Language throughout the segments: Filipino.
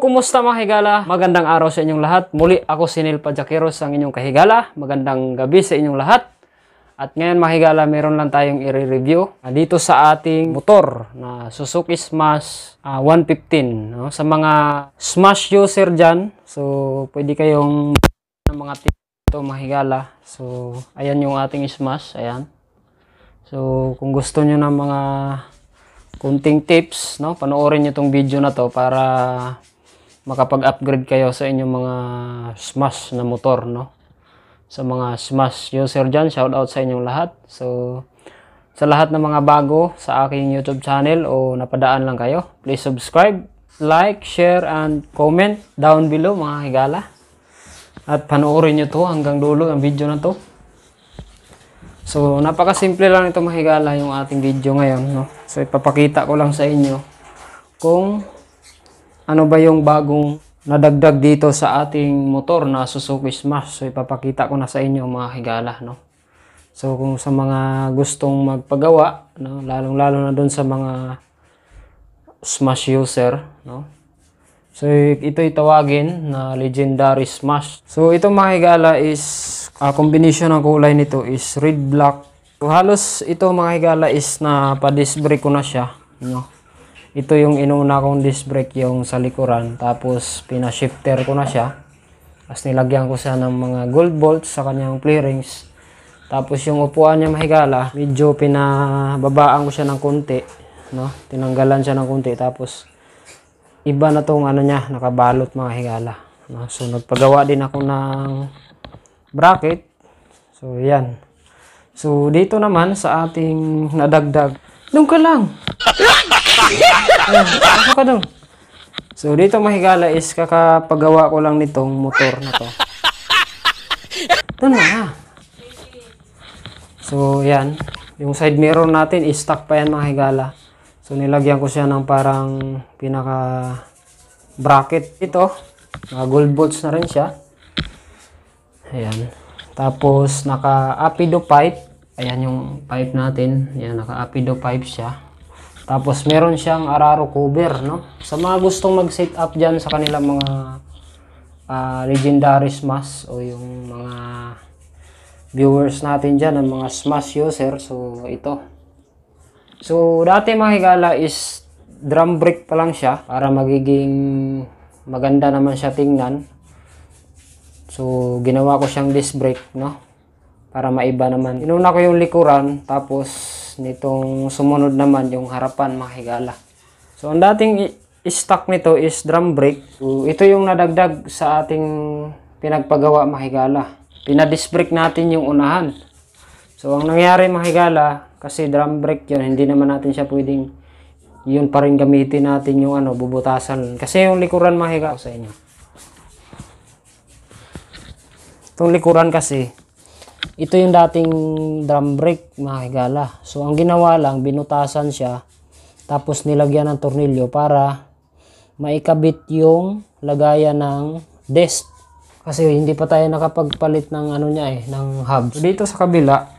Kumusta mga higala? Magandang araw sa inyong lahat. Muli ako si Neil Padjakeros ang inyong kahigala. Magandang gabi sa inyong lahat. At ngayon mga higala, meron lang tayong i-review dito sa ating motor na Suzuki Smash uh, ah, 115. No? Sa mga Smash user dyan, so pwede kayong mga tito mga higala. So ayan yung ating Smash, ayan. So kung gusto nyo ng mga kunting tips, no? panoorin nyo itong video na to para makapag-upgrade kayo sa inyong mga smash na motor, no? Sa mga smash user dyan, shout out sa inyong lahat. So, sa lahat ng mga bago sa aking YouTube channel o napadaan lang kayo, please subscribe, like, share, and comment down below mga higala. At panoorin nyo to hanggang dulo ang video na to. So, napaka simple lang ito higala yung ating video ngayon. No? So, ipapakita ko lang sa inyo kung ano ba yung bagong nadagdag dito sa ating motor na Suzuki Smash. So ipapakita ko na sa inyo mga higala. No? So kung sa mga gustong magpagawa, no, lalong-lalo na doon sa mga Smash user, no? So ito itawagin na legendary Smash. So ito mga higala is uh, combination ng kulay nito is red black. So halos ito mga higala is na pa-disbrake ko na siya, no? ito yung inuna kong disc brake yung sa likuran tapos pinashifter ko na siya as nilagyan ko siya ng mga gold bolts sa kanyang clearings tapos yung upuan niya mahigala medyo pinababaan ko siya ng konti no tinanggalan siya ng konti tapos iba na tong ano niya nakabalot mga higala no? so nagpagawa din ako ng bracket so yan so dito naman sa ating nadagdag doon ka lang ah! Ano ka doon? So, dito mahigala is kakapagawa ko lang nitong motor na to. Ito na. So, yan. Yung side mirror natin, is stock pa yan mga higala. So, nilagyan ko siya ng parang pinaka bracket ito. Mga gold bolts na rin siya. Ayan. Tapos, naka-apido pipe. Ayan yung pipe natin. Ayan, naka-apido pipe siya. Tapos meron siyang Araro cover, no? Sa mga gustong mag-set up diyan sa kanila mga uh, ah, legendary smash o yung mga viewers natin diyan ng mga smash user, so ito. So dati mga higala is drum break pa lang siya para magiging maganda naman siya tingnan. So ginawa ko siyang disc brake, no? Para maiba naman. Inuna ko yung likuran tapos nitong sumunod naman yung harapan mga So ang dating stock nito is drum brake. So, ito yung nadagdag sa ating pinagpagawa mahigala. Pinadisbrake natin yung unahan. So ang nangyari mahigala kasi drum brake yun hindi naman natin siya pwedeng yun pa rin gamitin natin yung ano bubutasan kasi yung likuran mahiga sa inyo. Itong likuran kasi ito yung dating drum brake, mga So, ang ginawa lang, binutasan siya. Tapos, nilagyan ng tornilyo para maikabit yung lagayan ng desk. Kasi hindi pa tayo nakapagpalit ng ano niya eh, ng hubs. So, dito sa kabila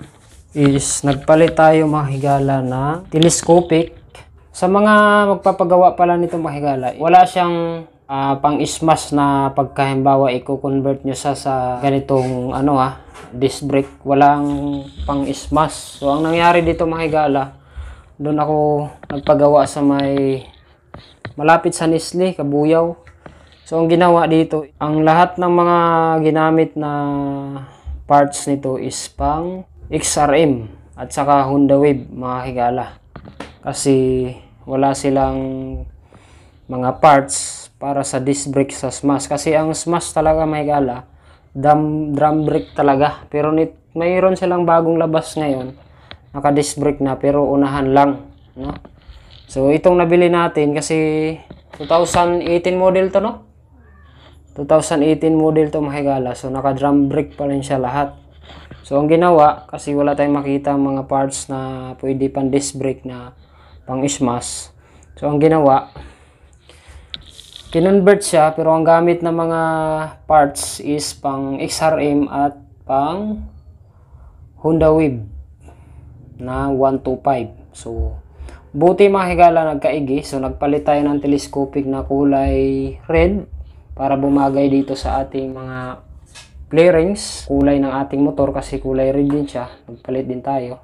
is nagpalit tayo mga na telescopic. Sa mga magpapagawa pala nito mga higala, wala siyang uh, ah, pang-smash na pagkahimbawa i-convert nyo sa sa ganitong ano ha, ah, disc brake. Walang pang-smash. So ang nangyari dito mga higala, doon ako nagpagawa sa may malapit sa Nisli, Kabuyaw. So ang ginawa dito, ang lahat ng mga ginamit na parts nito is pang XRM at saka Honda Wave mga higala. Kasi wala silang mga parts para sa disc brake sa smash kasi ang smash talaga may gala drum, drum brake talaga pero nit, mayroon silang bagong labas ngayon naka disc brake na pero unahan lang no? so itong nabili natin kasi 2018 model to no 2018 model to may gala so naka drum brake pa rin siya lahat so ang ginawa kasi wala tayong makita mga parts na pwede pang disc brake na pang smash so ang ginawa kinonvert siya pero ang gamit ng mga parts is pang XRM at pang Honda Wave na 125 so buti mga higala nagkaigi so nagpalit tayo ng telescopic na kulay red para bumagay dito sa ating mga flarings kulay ng ating motor kasi kulay red din siya nagpalit din tayo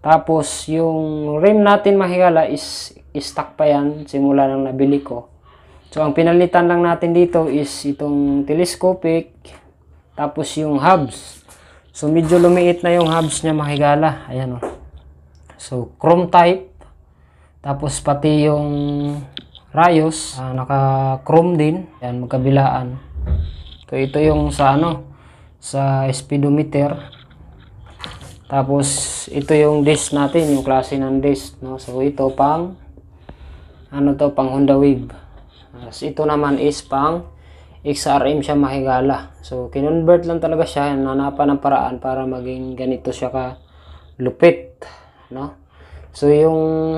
tapos yung rim natin mahigala is stock pa yan simula nang nabili ko So, ang pinalitan lang natin dito is itong telescopic, tapos yung hubs. So, medyo lumiit na yung hubs niya makigala. Ayan o. Oh. So, chrome type. Tapos, pati yung rayos, uh, naka-chrome din. Ayan, magkabilaan. So, ito yung sa ano, sa speedometer. Tapos, ito yung disc natin, yung klase ng disc. No? So, ito pang, ano to, pang Honda Wave. As ito naman is pang XRM siya mahigala. So, kinonvert lang talaga siya. Nanapan ng paraan para maging ganito siya ka lupit. No? So, yung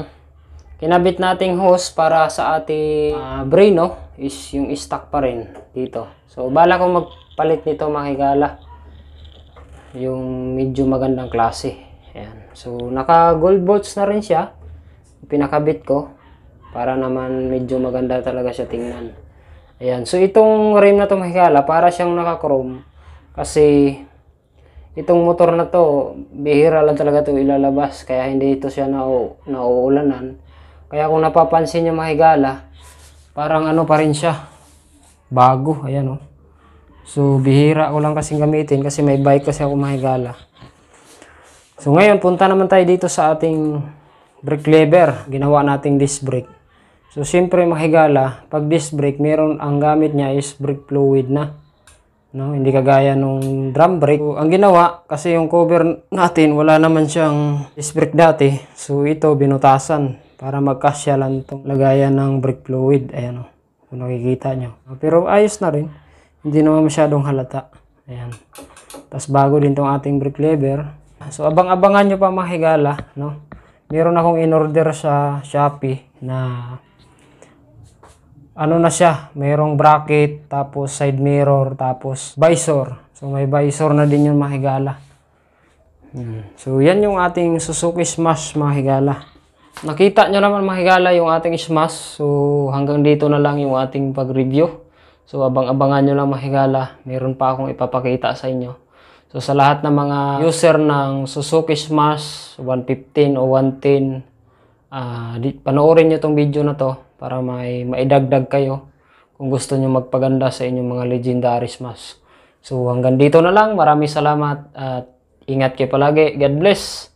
kinabit nating host para sa ating uh, ah, brain, no? Is yung stock pa rin dito. So, bala kong magpalit nito mahigala. Yung medyo magandang klase. Ayan. So, naka gold bolts na rin siya. Pinakabit ko para naman medyo maganda talaga siya tingnan. Ayan. So, itong rim na to mahigala para siyang naka-chrome. Kasi, itong motor na to, bihira lang talaga to ilalabas. Kaya, hindi ito siya na nauulanan. Kaya, kung napapansin niyo mahigala, parang ano pa rin siya. Bago. Ayan, oh. So, bihira ko lang kasi gamitin kasi may bike kasi ako mahigala. So, ngayon, punta naman tayo dito sa ating brake lever, ginawa nating disc brake. So, siyempre makigala, pag disc brake, meron ang gamit niya is brake fluid na. No, hindi kagaya nung drum brake. So, ang ginawa, kasi yung cover natin, wala naman siyang disc brake dati. So, ito, binutasan para magkasya lang itong lagayan ng brake fluid. Ayan o, oh. kung nakikita nyo. Pero ayos na rin. Hindi naman masyadong halata. Ayan. Tapos bago din itong ating brake lever. So, abang-abangan nyo pa mga no? meron akong in-order sa Shopee na ano na siya, merong bracket, tapos side mirror, tapos visor. So may visor na din yung mahigala. Hmm. So yan yung ating Suzuki Smash mahigala. Nakita nyo naman mahigala yung ating Smash. So hanggang dito na lang yung ating pag-review. So abang-abangan nyo lang mahigala. Meron pa akong ipapakita sa inyo. So sa lahat ng mga user ng Suzuki Smash 115 o 110, uh, ah, panoorin nyo itong video na to para may maidagdag kayo kung gusto nyo magpaganda sa inyong mga legendary Smash. So hanggang dito na lang. Maraming salamat at ingat kayo palagi. God bless.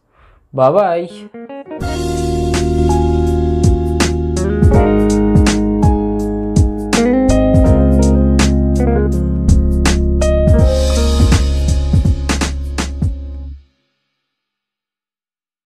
Bye-bye.